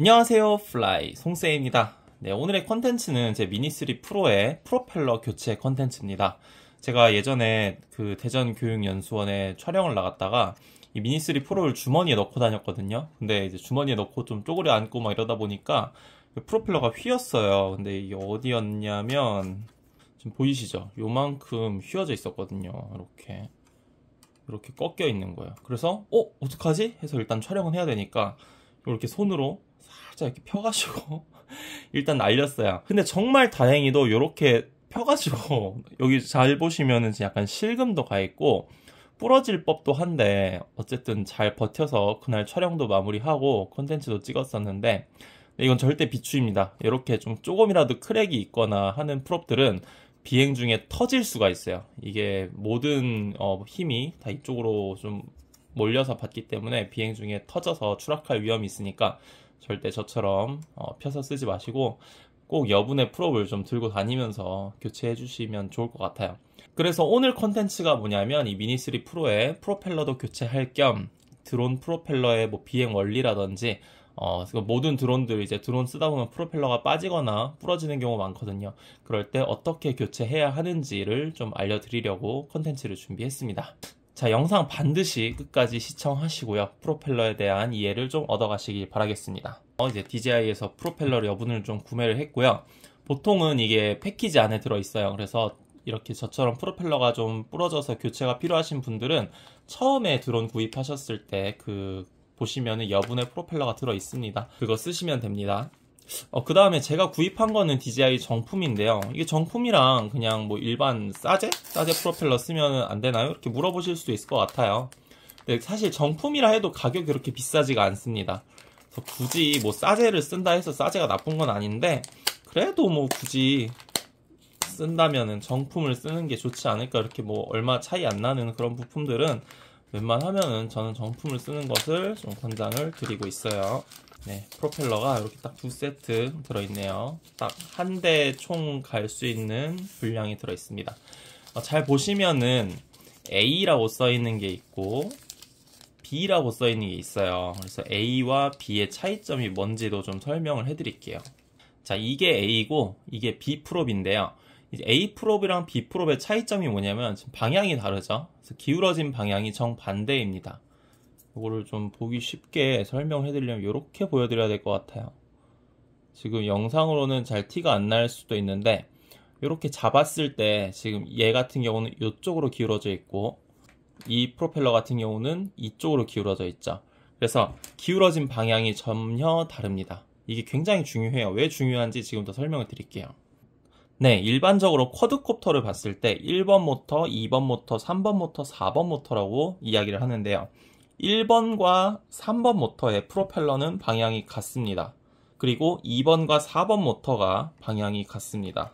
안녕하세요 플라이 송쌤입니다 네, 오늘의 컨텐츠는 제 미니3 프로의 프로펠러 교체 컨텐츠입니다 제가 예전에 그 대전교육연수원에 촬영을 나갔다가 이 미니3 프로를 주머니에 넣고 다녔거든요 근데 이제 주머니에 넣고 좀 쪼그려 앉고 막 이러다 보니까 그 프로펠러가 휘었어요 근데 이게 어디였냐면 지금 보이시죠 요만큼 휘어져 있었거든요 이렇게 이렇게 꺾여 있는 거예요 그래서 어? 어떡하지? 해서 일단 촬영은 해야 되니까 이렇게 손으로 살짝 이렇게 펴가지고 일단 날렸어요. 근데 정말 다행히도 이렇게 펴가지고 여기 잘 보시면은 약간 실금도 가 있고 부러질 법도 한데 어쨌든 잘 버텨서 그날 촬영도 마무리하고 컨텐츠도 찍었었는데 이건 절대 비추입니다. 이렇게 좀 조금이라도 크랙이 있거나 하는 프롭들은 비행 중에 터질 수가 있어요. 이게 모든 어, 힘이 다 이쪽으로 좀 몰려서 봤기 때문에 비행 중에 터져서 추락할 위험이 있으니까 절대 저처럼 어, 펴서 쓰지 마시고 꼭 여분의 프롭을 좀 들고 다니면서 교체해 주시면 좋을 것 같아요. 그래서 오늘 컨텐츠가 뭐냐면 이 미니3 프로의 프로펠러도 교체할 겸 드론 프로펠러의 뭐 비행 원리라든지 어, 모든 드론들 이제 드론 쓰다 보면 프로펠러가 빠지거나 부러지는 경우 많거든요. 그럴 때 어떻게 교체해야 하는지를 좀 알려드리려고 컨텐츠를 준비했습니다. 자, 영상 반드시 끝까지 시청하시고요. 프로펠러에 대한 이해를 좀 얻어가시길 바라겠습니다. 어, 이제 DJI에서 프로펠러 여분을 좀 구매를 했고요. 보통은 이게 패키지 안에 들어있어요. 그래서 이렇게 저처럼 프로펠러가 좀 부러져서 교체가 필요하신 분들은 처음에 드론 구입하셨을 때 그 보시면은 여분의 프로펠러가 들어 있습니다. 그거 쓰시면 됩니다. 어, 그 다음에 제가 구입한 거는 DJI 정품인데요. 이게 정품이랑 그냥 뭐 일반 싸제? 싸제 프로펠러 쓰면 안 되나요? 이렇게 물어보실 수도 있을 것 같아요. 근데 사실 정품이라 해도 가격이 그렇게 비싸지가 않습니다. 그래서 굳이 뭐 싸제를 쓴다 해서 싸제가 나쁜 건 아닌데, 그래도 뭐 굳이 쓴다면은 정품을 쓰는 게 좋지 않을까 이렇게 뭐 얼마 차이 안 나는 그런 부품들은 웬만하면은 저는 정품을 쓰는 것을 좀 권장을 드리고 있어요. 네, 프로펠러가 이렇게 딱 두 세트 들어있네요. 딱 한 대 총 갈 수 있는 분량이 들어있습니다. 어, 잘 보시면은 A라고 써있는 게 있고 B라고 써있는 게 있어요. 그래서 A와 B의 차이점이 뭔지도 좀 설명을 해드릴게요. 자, 이게 A고 이게 B 프롭인데요. A 프롭이랑 B 프롭의 차이점이 뭐냐면 방향이 다르죠. 기울어진 방향이 정반대입니다. 이거를 좀 보기 쉽게 설명해 드리려면 이렇게 보여드려야 될 것 같아요. 지금 영상으로는 잘 티가 안 날 수도 있는데 이렇게 잡았을 때 지금 얘 같은 경우는 이쪽으로 기울어져 있고 이 프로펠러 같은 경우는 이쪽으로 기울어져 있죠. 그래서 기울어진 방향이 전혀 다릅니다. 이게 굉장히 중요해요. 왜 중요한지 지금 더 설명을 드릴게요. 네, 일반적으로 쿼드콥터를 봤을 때 1번 모터, 2번 모터, 3번 모터, 4번 모터라고 이야기를 하는데요. 1번과 3번 모터의 프로펠러는 방향이 같습니다. 그리고 2번과 4번 모터가 방향이 같습니다.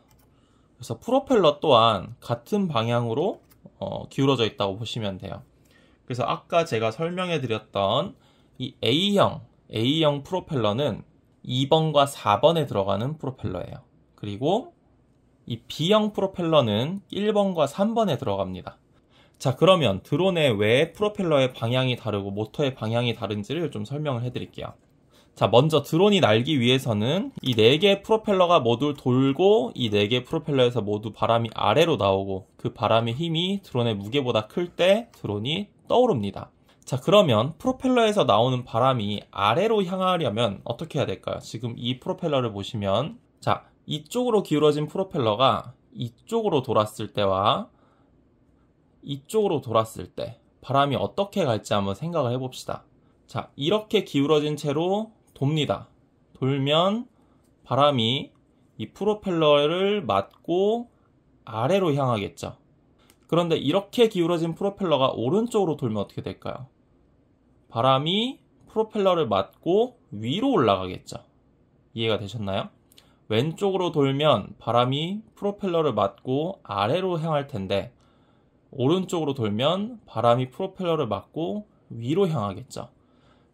그래서 프로펠러 또한 같은 방향으로 어, 기울어져 있다고 보시면 돼요. 그래서 아까 제가 설명해 드렸던 이 A형, A형 프로펠러는 2번과 4번에 들어가는 프로펠러예요. 그리고 이 B형 프로펠러는 1번과 3번에 들어갑니다. 자, 그러면 드론의 왜 프로펠러의 방향이 다르고 모터의 방향이 다른지를 좀 설명을 해드릴게요. 자, 먼저 드론이 날기 위해서는 이4 개의 프로펠러가 모두 돌고 이4 개의 프로펠러에서 모두 바람이 아래로 나오고 그 바람의 힘이 드론의 무게보다 클 때 드론이 떠오릅니다. 자, 그러면 프로펠러에서 나오는 바람이 아래로 향하려면 어떻게 해야 될까요? 지금 이 프로펠러를 보시면 자, 이쪽으로 기울어진 프로펠러가 이쪽으로 돌았을 때와 이쪽으로 돌았을 때 바람이 어떻게 갈지 한번 생각을 해봅시다. 자, 이렇게 기울어진 채로 돕니다. 돌면 바람이 이 프로펠러를 맞고 아래로 향하겠죠. 그런데 이렇게 기울어진 프로펠러가 오른쪽으로 돌면 어떻게 될까요? 바람이 프로펠러를 맞고 위로 올라가겠죠. 이해가 되셨나요? 왼쪽으로 돌면 바람이 프로펠러를 맞고 아래로 향할 텐데 오른쪽으로 돌면 바람이 프로펠러를 맞고 위로 향하겠죠.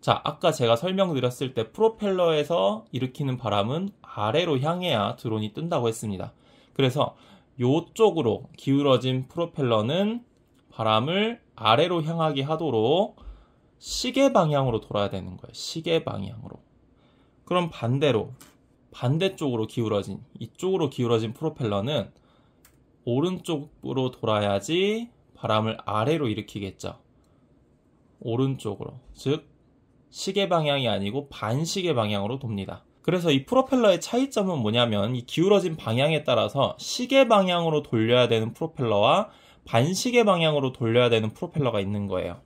자, 아까 제가 설명드렸을 때 프로펠러에서 일으키는 바람은 아래로 향해야 드론이 뜬다고 했습니다. 그래서 이쪽으로 기울어진 프로펠러는 바람을 아래로 향하게 하도록 시계 방향으로 돌아야 되는 거예요. 시계 방향으로. 그럼 반대로 반대쪽으로 기울어진 이쪽으로 기울어진 프로펠러는 오른쪽으로 돌아야지 바람을 아래로 일으키겠죠. 오른쪽으로. 즉, 시계 방향이 아니고 반시계 방향으로 돕니다. 그래서 이 프로펠러의 차이점은 뭐냐면 이 기울어진 방향에 따라서 시계 방향으로 돌려야 되는 프로펠러와 반시계 방향으로 돌려야 되는 프로펠러가 있는 거예요.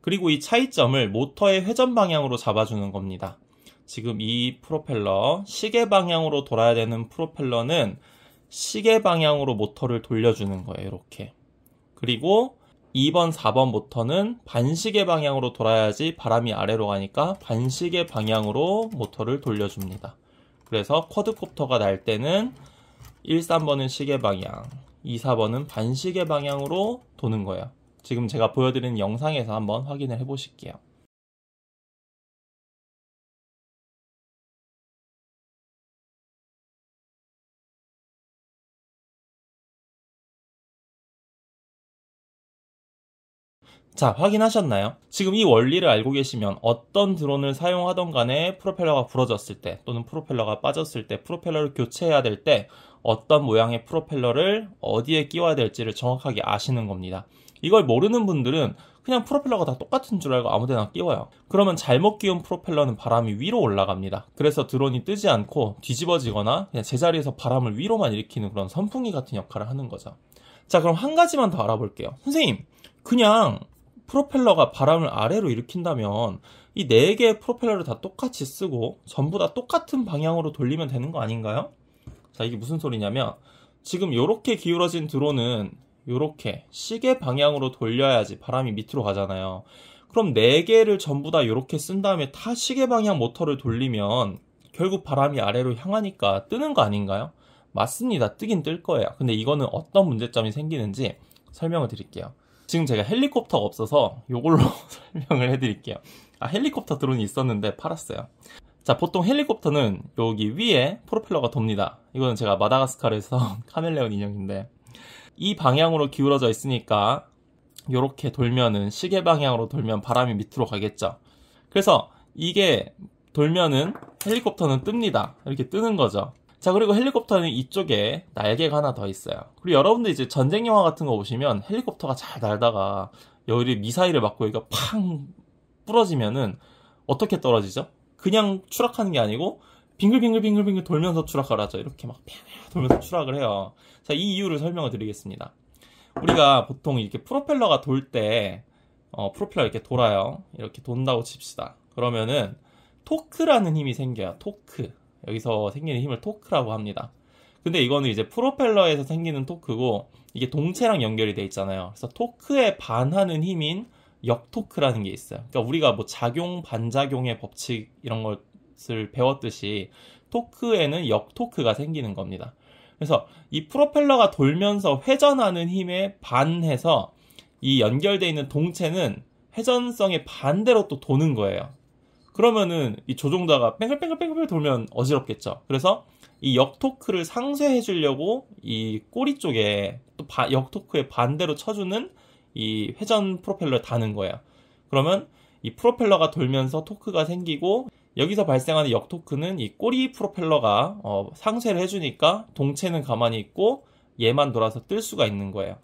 그리고 이 차이점을 모터의 회전 방향으로 잡아주는 겁니다. 지금 이 프로펠러, 시계 방향으로 돌아야 되는 프로펠러는 시계 방향으로 모터를 돌려주는 거예요. 이렇게. 그리고 2번, 4번 모터는 반시계 방향으로 돌아야지 바람이 아래로 가니까 반시계 방향으로 모터를 돌려줍니다. 그래서 쿼드콥터가 날 때는 1, 3번은 시계 방향, 2, 4번은 반시계 방향으로 도는 거예요. 지금 제가 보여드리는 영상에서 한번 확인을 해보실게요. 자, 확인하셨나요? 지금 이 원리를 알고 계시면 어떤 드론을 사용하던 간에 프로펠러가 부러졌을 때 또는 프로펠러가 빠졌을 때 프로펠러를 교체해야 될 때 어떤 모양의 프로펠러를 어디에 끼워야 될지를 정확하게 아시는 겁니다. 이걸 모르는 분들은 그냥 프로펠러가 다 똑같은 줄 알고 아무데나 끼워요. 그러면 잘못 끼운 프로펠러는 바람이 위로 올라갑니다. 그래서 드론이 뜨지 않고 뒤집어지거나 그냥 제자리에서 바람을 위로만 일으키는 그런 선풍기 같은 역할을 하는 거죠. 자, 그럼 한 가지만 더 알아볼게요. 선생님, 그냥 프로펠러가 바람을 아래로 일으킨다면 이 네 개의 프로펠러를 다 똑같이 쓰고 전부 다 똑같은 방향으로 돌리면 되는 거 아닌가요? 자, 이게 무슨 소리냐면 지금 이렇게 기울어진 드론은 이렇게 시계 방향으로 돌려야지 바람이 밑으로 가잖아요. 그럼 네 개를 전부 다 이렇게 쓴 다음에 다 시계 방향 모터를 돌리면 결국 바람이 아래로 향하니까 뜨는 거 아닌가요? 맞습니다. 뜨긴 뜰 거예요. 근데 이거는 어떤 문제점이 생기는지 설명을 드릴게요. 지금 제가 헬리콥터가 없어서 이걸로 설명을 해드릴게요. 아, 헬리콥터 드론이 있었는데 팔았어요. 자, 보통 헬리콥터는 여기 위에 프로펠러가 돕니다. 이거는 제가 마다가스카르에서 카멜레온 인형인데 이 방향으로 기울어져 있으니까 이렇게 돌면은 시계 방향으로 돌면 바람이 밑으로 가겠죠. 그래서 이게 돌면은 헬리콥터는 뜹니다. 이렇게 뜨는 거죠. 자, 그리고 헬리콥터는 이쪽에 날개가 하나 더 있어요. 그리고 여러분들 이제 전쟁 영화 같은 거 보시면 헬리콥터가 잘 날다가 여기 미사일을 맞고 여기가 팡 부러지면은 어떻게 떨어지죠? 그냥 추락하는 게 아니고 빙글빙글빙글빙글 돌면서 추락을 하죠. 이렇게 막 돌면서 추락을 해요. 자, 이 이유를 설명을 드리겠습니다. 우리가 보통 이렇게 프로펠러가 돌 때, 어, 프로펠러 이렇게 돌아요. 이렇게 돈다고 칩시다. 그러면은 토크라는 힘이 생겨요. 토크. 여기서 생기는 힘을 토크라고 합니다. 근데 이거는 이제 프로펠러에서 생기는 토크고 이게 동체랑 연결이 돼 있잖아요. 그래서 토크에 반하는 힘인 역토크라는 게 있어요. 그러니까 우리가 뭐 작용 반작용의 법칙 이런 것을 배웠듯이 토크에는 역토크가 생기는 겁니다. 그래서 이 프로펠러가 돌면서 회전하는 힘에 반해서 이 연결되어 있는 동체는 회전성에 반대로 또 도는 거예요. 그러면은 이 조종자가 뺑글뺑글뺑글 돌면 어지럽겠죠. 그래서 이 역토크를 상쇄해 주려고 이 꼬리 쪽에 또 역토크의 반대로 쳐주는 이 회전 프로펠러를 다는 거예요. 그러면 이 프로펠러가 돌면서 토크가 생기고 여기서 발생하는 역토크는 이 꼬리 프로펠러가 어, 상쇄를 해주니까 동체는 가만히 있고 얘만 돌아서 뜰 수가 있는 거예요.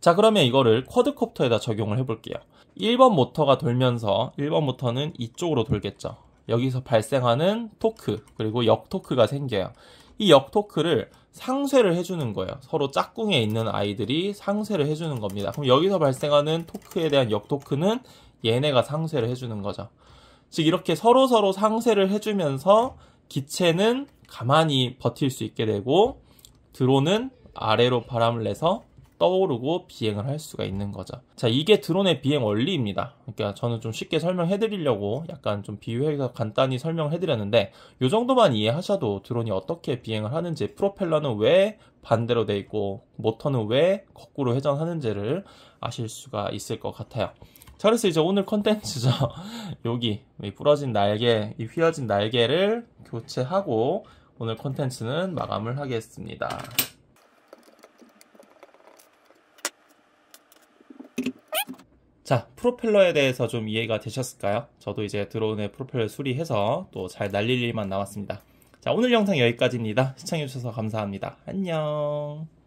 자 그러면 이거를 쿼드콥터에다 적용을 해볼게요 1번 모터가 돌면서 1번 모터는 이쪽으로 돌겠죠 여기서 발생하는 토크 그리고 역토크가 생겨요 이 역토크를 상쇄를 해주는 거예요 서로 짝꿍에 있는 아이들이 상쇄를 해주는 겁니다 그럼 여기서 발생하는 토크에 대한 역토크는 얘네가 상쇄를 해주는 거죠 즉 이렇게 서로서로 서로 상쇄를 해주면서 기체는 가만히 버틸 수 있게 되고 드론은 아래로 바람을 내서 떠오르고 비행을 할 수가 있는 거죠. 자, 이게 드론의 비행 원리입니다. 그러니까 저는 좀 쉽게 설명해 드리려고 약간 좀 비유해서 간단히 설명해 드렸는데 이 정도만 이해하셔도 드론이 어떻게 비행을 하는지 프로펠러는 왜 반대로 돼 있고 모터는 왜 거꾸로 회전하는지를 아실 수가 있을 것 같아요. 자, 그래서 이제 오늘 컨텐츠죠. 여기 부러진 날개, 이 휘어진 날개를 교체하고 오늘 컨텐츠는 마감을 하겠습니다. 자, 프로펠러에 대해서 좀 이해가 되셨을까요? 저도 이제 드론의 프로펠러 수리해서 또 잘 날릴 일만 남았습니다. 자, 오늘 영상 여기까지입니다. 시청해주셔서 감사합니다. 안녕.